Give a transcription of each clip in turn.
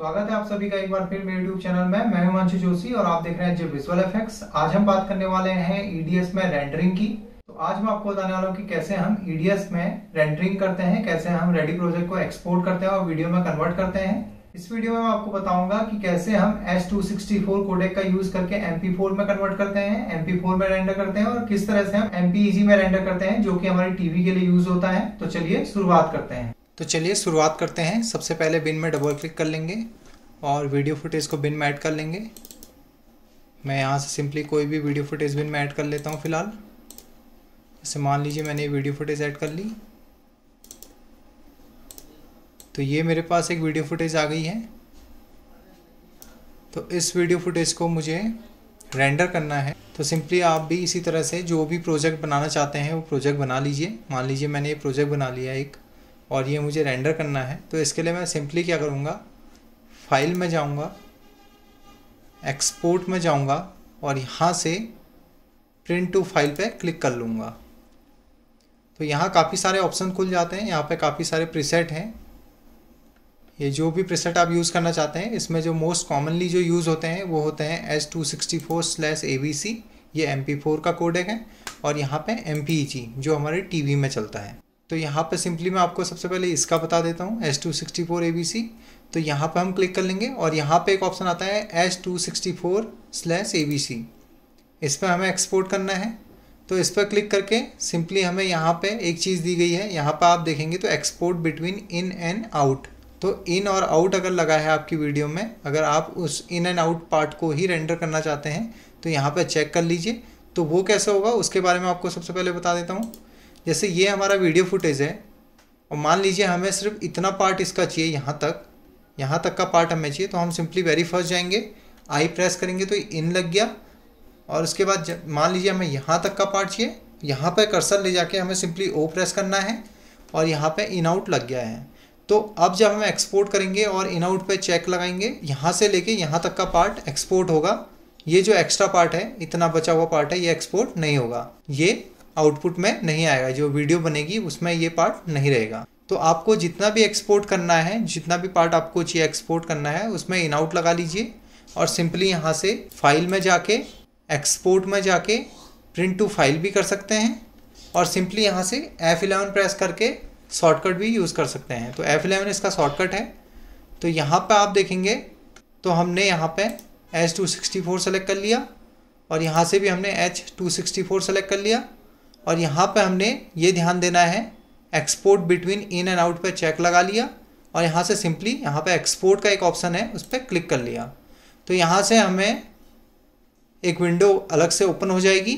स्वागत है आप सभी का एक बार फिर मेरे यूट्यूब चैनल में मैं हिमांशु जोशी और आप देख रहे हैं जो विजुअल इफेक्ट्स आज हम बात करने वाले हैं EDS में रेंडरिंग की तो आज मैं आपको बताने वाला हूँ कि कैसे हम ईडीएस e में रेंडरिंग करते हैं कैसे हम रेडी प्रोजेक्ट को एक्सपोर्ट करते हैं और वीडियो में कन्वर्ट करते हैं इस वीडियो में मैं आपको बताऊंगा कि कैसे हम फोर कोडेक का यूज करके MP4 में कन्वर्ट करते हैं MP4 में रेंडर करते हैं और किस तरह से हम MPEG में रेंडर करते हैं जो कि हमारी टीवी के लिए यूज होता है तो चलिए शुरुआत करते हैं तो चलिए शुरुआत करते हैं सबसे पहले बिन में डबल क्लिक कर लेंगे और वीडियो फुटेज को बिन में ऐड कर लेंगे मैं यहाँ से सिंपली कोई भी वीडियो फुटेज बिन में ऐड कर लेता हूँ फ़िलहाल जैसे मान लीजिए मैंने ये वीडियो फुटेज ऐड कर ली तो ये मेरे पास एक वीडियो फुटेज आ गई है तो इस वीडियो फुटेज को मुझे रेंडर करना है तो सिंपली आप भी इसी तरह से जो भी प्रोजेक्ट बनाना चाहते हैं वो प्रोजेक्ट बना लीजिए मान लीजिए मैंने ये प्रोजेक्ट बना लिया एक और ये मुझे रेंडर करना है तो इसके लिए मैं सिंपली क्या करूँगा फाइल में जाऊँगा एक्सपोर्ट में जाऊँगा और यहाँ से प्रिंट टू फाइल पे क्लिक कर लूँगा तो यहाँ काफ़ी सारे ऑप्शन खुल जाते हैं यहाँ पे काफ़ी सारे प्रीसेट हैं ये जो भी प्रीसेट आप यूज़ करना चाहते हैं इसमें जो मोस्ट कॉमनली जो यूज़ होते हैं वो होते हैं S two sixty four slash A B C ये एम पी फोर का कोडेक है और यहाँ पे एम पी जी जो हमारे टी वी में चलता है तो यहाँ पर सिंपली मैं आपको सबसे पहले इसका बता देता हूँ S two sixty four A B C तो यहाँ पर हम क्लिक कर लेंगे और यहाँ पे एक ऑप्शन आता है S two sixty four slash A B C इस पर हमें एक्सपोर्ट करना है तो इस पर क्लिक करके सिंपली हमें यहाँ पे एक चीज़ दी गई है यहाँ पर आप देखेंगे तो export between in and out तो इन और आउट अगर लगा है आपकी वीडियो में अगर आप उस इन एंड आउट पार्ट को ही रेंडर करना चाहते हैं तो यहाँ पर चेक कर लीजिए तो वो कैसे होगा उसके बारे में आपको सबसे पहले बता देता हूँ जैसे ये हमारा वीडियो फुटेज है और मान लीजिए हमें सिर्फ इतना पार्ट इसका चाहिए यहाँ तक यहाँ तक का पार्ट हमें चाहिए तो हम सिंपली वेरी फर्स्ट जाएंगे आई प्रेस करेंगे तो इन लग गया और उसके बाद मान लीजिए हमें यहाँ तक का पार्ट चाहिए यहाँ पर कर्सर ले जाके हमें सिंपली ओ प्रेस करना है और यहाँ पर इन आउट लग गया है तो अब जब हम एक्सपोर्ट करेंगे और इन आउट पर चेक लगाएंगे यहाँ से लेके यहाँ तक का पार्ट एक्सपोर्ट होगा ये जो एक्स्ट्रा पार्ट है इतना बचा हुआ पार्ट है ये एक्सपोर्ट नहीं होगा ये आउटपुट में नहीं आएगा जो वीडियो बनेगी उसमें ये पार्ट नहीं रहेगा तो आपको जितना भी एक्सपोर्ट करना है जितना भी पार्ट आपको चाहिए एक्सपोर्ट करना है उसमें इन आउट लगा लीजिए और सिंपली यहाँ से फाइल में जाके एक्सपोर्ट में जाके प्रिंट टू फाइल भी कर सकते हैं और सिंपली यहाँ से F11 प्रेस करके शॉर्टकट भी यूज़ कर सकते हैं तो F11 इसका शॉर्टकट है तो यहाँ पर आप देखेंगे तो हमने यहाँ सिक्सटी फोर सेलेक्ट कर लिया और यहाँ से भी हमने फोर सेलेक्ट कर लिया और यहाँ पे हमने ये ध्यान देना है export between in and out पे चेक लगा लिया और यहाँ से सिंपली यहाँ पे एक्सपोर्ट का एक ऑप्शन है उस पर क्लिक कर लिया तो यहाँ से हमें एक विंडो अलग से ओपन हो जाएगी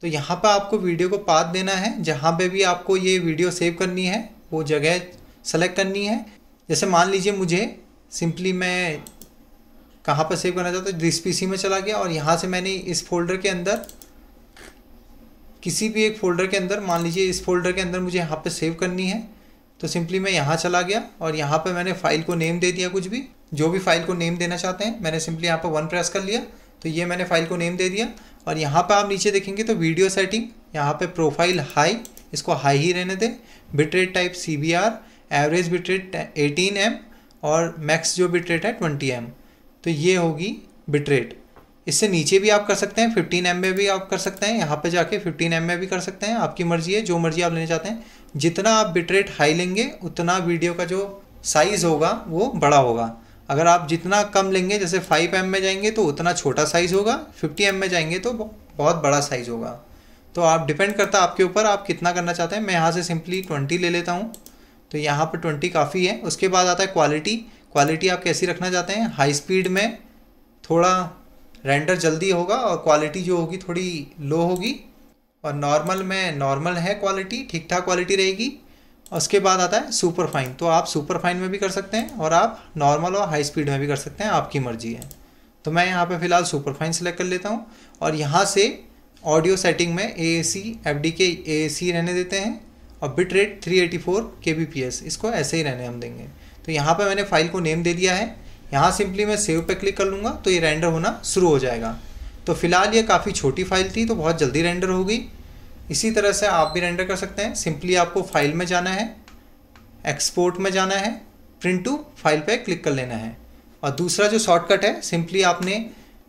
तो यहाँ पर आपको वीडियो को पाथ देना है जहाँ पर भी आपको ये वीडियो सेव करनी है वो जगह सेलेक्ट करनी है जैसे मान लीजिए मुझे सिंपली मैं कहाँ पर सेव करना चाहता हूँ तो पी पीसी में चला गया और यहाँ से मैंने इस फोल्डर के अंदर किसी भी एक फ़ोल्डर के अंदर मान लीजिए इस फोल्डर के अंदर मुझे यहाँ पे सेव करनी है तो सिंपली मैं यहाँ चला गया और यहाँ पे मैंने फाइल को नेम दे दिया कुछ भी जो भी फाइल को नेम देना चाहते हैं मैंने सिंपली यहाँ पर वन प्रेस कर लिया तो ये मैंने फाइल को नेम दे दिया और यहाँ पर आप नीचे देखेंगे तो वीडियो सेटिंग यहाँ पर प्रोफाइल हाई इसको हाई ही रहने दें bitrate type C B R average bitrate eighteen M और मैक्स जो बिटरेट है ट्वेंटी एम तो ये होगी बिटरेट इससे नीचे भी आप कर सकते हैं फिफ्टीन एम भी आप कर सकते हैं यहाँ पे जाके फिफ्टीन एम भी कर सकते हैं आपकी मर्जी है जो मर्जी आप लेना चाहते हैं जितना आप बिटरेट हाई लेंगे उतना वीडियो का जो साइज़ होगा वो बड़ा होगा अगर आप जितना कम लेंगे जैसे फाइव एम में जाएंगे तो उतना छोटा साइज़ होगा फिफ्टी एम में जाएंगे तो बहुत बड़ा साइज़ होगा तो आप डिपेंड करता है आपके ऊपर आप कितना करना चाहते हैं मैं यहाँ से सिंपली ट्वेंटी ले लेता हूँ तो यहाँ पर ट्वेंटी काफ़ी है उसके बाद आता है क्वालिटी क्वालिटी आप कैसी रखना चाहते हैं हाई स्पीड में थोड़ा रेंडर जल्दी होगा और क्वालिटी जो होगी थोड़ी लो होगी और नॉर्मल में नॉर्मल है क्वालिटी ठीक ठाक क्वालिटी रहेगी उसके बाद आता है सुपर फाइन तो आप सुपर फाइन में भी कर सकते हैं और आप नॉर्मल और हाई स्पीड में भी कर सकते हैं आपकी मर्जी है तो मैं यहाँ पे फ़िलहाल सुपर फाइन सेलेक्ट कर लेता हूँ और यहाँ से ऑडियो सेटिंग में ए ए सी एफ डी के ए ए सी रहने देते हैं और bit rate three eighty four K B P S इसको ऐसे ही रहने हम देंगे तो यहाँ पर मैंने फाइल को नेम दे दिया है यहाँ सिंपली मैं सेव पे क्लिक कर लूँगा तो ये रेंडर होना शुरू हो जाएगा तो फिलहाल ये काफ़ी छोटी फाइल थी तो बहुत जल्दी रेंडर होगी इसी तरह से आप भी रेंडर कर सकते हैं सिंपली आपको फाइल में जाना है एक्सपोर्ट में जाना है प्रिंट टू फाइल पे क्लिक कर लेना है और दूसरा जो शॉर्टकट है सिंपली आपने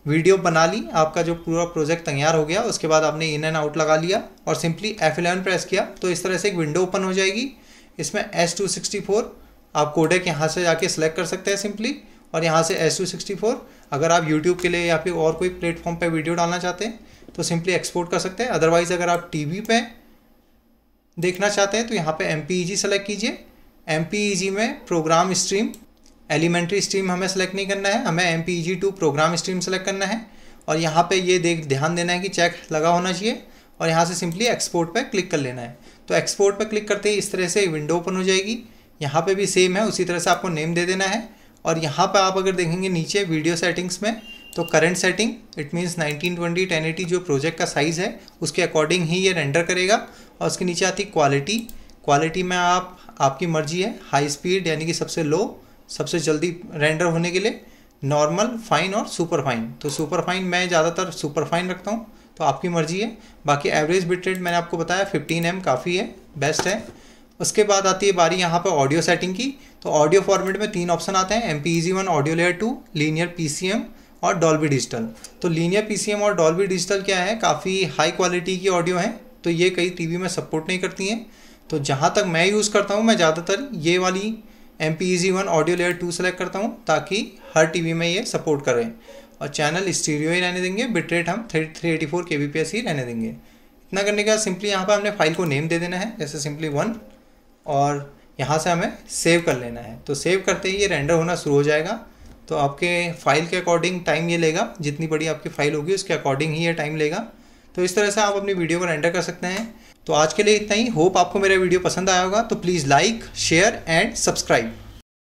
वीडियो बना ली आपका जो पूरा प्रोजेक्ट तैयार हो गया उसके बाद आपने इन एंड आउट लगा लिया और सिंपली एफ एलेवन प्रेस किया तो इस तरह से एक विंडो ओपन हो जाएगी इसमें एस टू सिक्सटी फोर आप कोडेक यहाँ से जाके सेलेक्ट कर सकते हैं सिंपली और यहाँ से एस अगर आप यूट्यूब के लिए या फिर और कोई प्लेटफॉर्म पर वीडियो डालना चाहते हैं तो सिंपली एक्सपोर्ट कर सकते हैं अदरवाइज़ अगर आप टी वी पर देखना चाहते हैं तो यहाँ पर M P E G select कीजिए एम पी ई जी में प्रोग्राम स्ट्रीम एलिमेंट्री स्ट्रीम हमें सेलेक्ट नहीं करना है हमें M P E G two program stream select करना है और यहाँ पे ये देख ध्यान देना है कि चेक लगा होना चाहिए और यहाँ से सिंपली एक्सपोर्ट पर क्लिक कर लेना है तो एक्सपोर्ट पर क्लिक करते ही इस तरह से विंडो ओपन हो जाएगी यहाँ पे भी सेम है उसी तरह से आपको नेम दे देना है और यहाँ पर आप अगर देखेंगे नीचे वीडियो सेटिंग्स में तो करंट सेटिंग इट मीन्स 1920 1080 जो प्रोजेक्ट का साइज़ है उसके अकॉर्डिंग ही ये रेंडर करेगा और उसके नीचे आती क्वालिटी क्वालिटी में आप आपकी मर्जी है हाई स्पीड यानी कि सबसे लो सबसे जल्दी रेंडर होने के लिए नॉर्मल फाइन और सुपर फाइन तो सुपर फाइन मैं ज़्यादातर सुपर फाइन रखता हूँ तो आपकी मर्जी है बाकी एवरेज बिटरेट मैंने आपको बताया फिफ्टीन एम काफ़ी है बेस्ट है उसके बाद आती है बारी यहाँ पर ऑडियो सेटिंग की तो ऑडियो फॉर्मेट में तीन ऑप्शन आते हैं M P G one audio layer two linear P C M और डॉल्बी डिजिटल तो लीनियर पी और डॉल्बी डिजिटल क्या है काफ़ी हाई क्वालिटी की ऑडियो हैं तो ये कई टी में सपोर्ट नहीं करती हैं तो जहाँ तक मैं यूज़ करता हूँ मैं ज़्यादातर ये वाली M P one audio layer two select करता हूँ ताकि हर टी में ये सपोर्ट करें और चैनल स्टीरियो ही रहने देंगे बिटरेट हम three three eighty four K B P S ही रहने देंगे इतना करने के बाद सिंपली यहाँ पर हमने फाइल को नेम दे देना है जैसे सिंपली वन और यहाँ से हमें सेव कर लेना है तो सेव करते ही ये रेंडर होना शुरू हो जाएगा तो आपके फाइल के अकॉर्डिंग टाइम ये लेगा जितनी बड़ी आपकी फाइल होगी उसके अकॉर्डिंग ही ये टाइम लेगा तो इस तरह से आप अपनी वीडियो को रेंडर कर सकते हैं तो आज के लिए इतना ही होप आपको मेरा वीडियो पसंद आया होगा तो please like share and subscribe